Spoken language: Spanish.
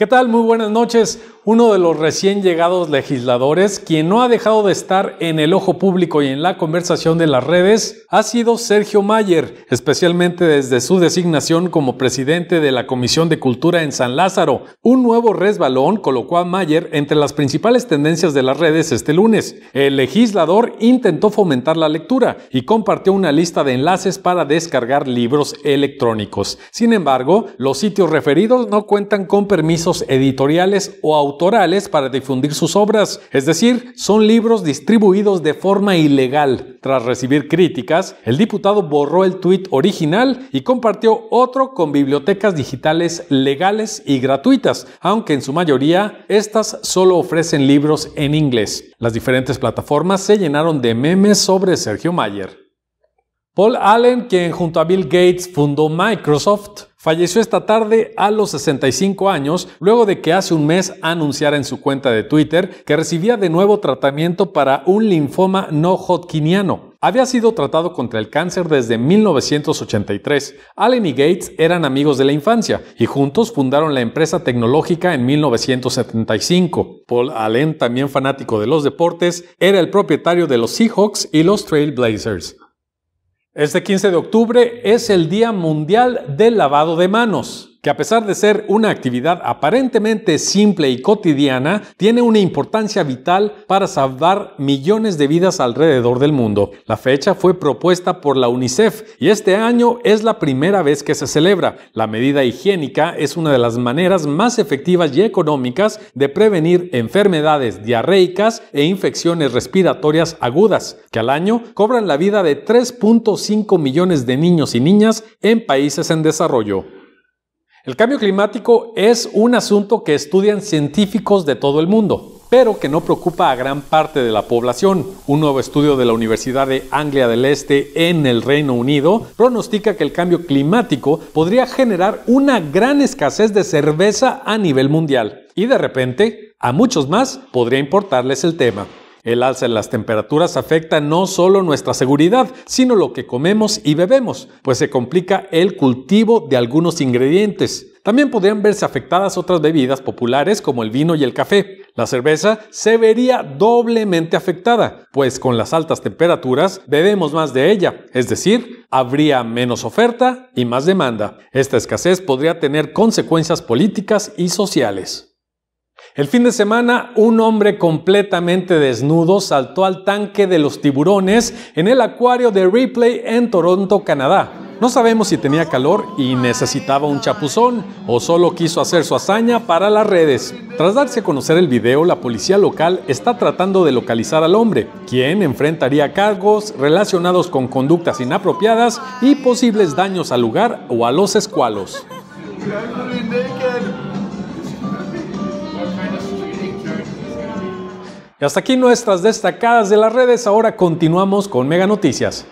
¿Qué tal? Muy buenas noches. Uno de los recién llegados legisladores, quien no ha dejado de estar en el ojo público y en la conversación de las redes, ha sido Sergio Mayer, especialmente desde su designación como presidente de la Comisión de Cultura en San Lázaro. Un nuevo resbalón colocó a Mayer entre las principales tendencias de las redes este lunes. El legislador intentó fomentar la lectura y compartió una lista de enlaces para descargar libros electrónicos. Sin embargo, los sitios referidos no cuentan con permisos editoriales o autorales para difundir sus obras, es decir, son libros distribuidos de forma ilegal. Tras recibir críticas, el diputado borró el tuit original y compartió otro con bibliotecas digitales legales y gratuitas, aunque en su mayoría estas solo ofrecen libros en inglés. Las diferentes plataformas se llenaron de memes sobre Sergio Mayer. Paul Allen, quien junto a Bill Gates fundó Microsoft, Falleció esta tarde a los 65 años, luego de que hace un mes anunciara en su cuenta de Twitter que recibía de nuevo tratamiento para un linfoma no hodgkiniano, había sido tratado contra el cáncer desde 1983. Allen y Gates eran amigos de la infancia y juntos fundaron la empresa tecnológica en 1975. Paul Allen, también fanático de los deportes, era el propietario de los Seahawks y los Trailblazers. Este 15 de octubre es el Día Mundial del Lavado de Manos que a pesar de ser una actividad aparentemente simple y cotidiana, tiene una importancia vital para salvar millones de vidas alrededor del mundo. La fecha fue propuesta por la UNICEF y este año es la primera vez que se celebra. La medida higiénica es una de las maneras más efectivas y económicas de prevenir enfermedades diarreicas e infecciones respiratorias agudas, que al año cobran la vida de 3.5 millones de niños y niñas en países en desarrollo. El cambio climático es un asunto que estudian científicos de todo el mundo, pero que no preocupa a gran parte de la población. Un nuevo estudio de la Universidad de Anglia del Este en el Reino Unido pronostica que el cambio climático podría generar una gran escasez de cerveza a nivel mundial. Y de repente, a muchos más podría importarles el tema. El alza en las temperaturas afecta no solo nuestra seguridad, sino lo que comemos y bebemos, pues se complica el cultivo de algunos ingredientes. También podrían verse afectadas otras bebidas populares como el vino y el café. La cerveza se vería doblemente afectada, pues con las altas temperaturas bebemos más de ella, es decir, habría menos oferta y más demanda. Esta escasez podría tener consecuencias políticas y sociales. El fin de semana, un hombre completamente desnudo saltó al tanque de los tiburones en el acuario de Ripley en Toronto, Canadá. No sabemos si tenía calor y necesitaba un chapuzón o solo quiso hacer su hazaña para las redes. Tras darse a conocer el video, la policía local está tratando de localizar al hombre, quien enfrentaría cargos relacionados con conductas inapropiadas y posibles daños al lugar o a los escualos. Y hasta aquí nuestras destacadas de las redes. Ahora continuamos con Mega Noticias.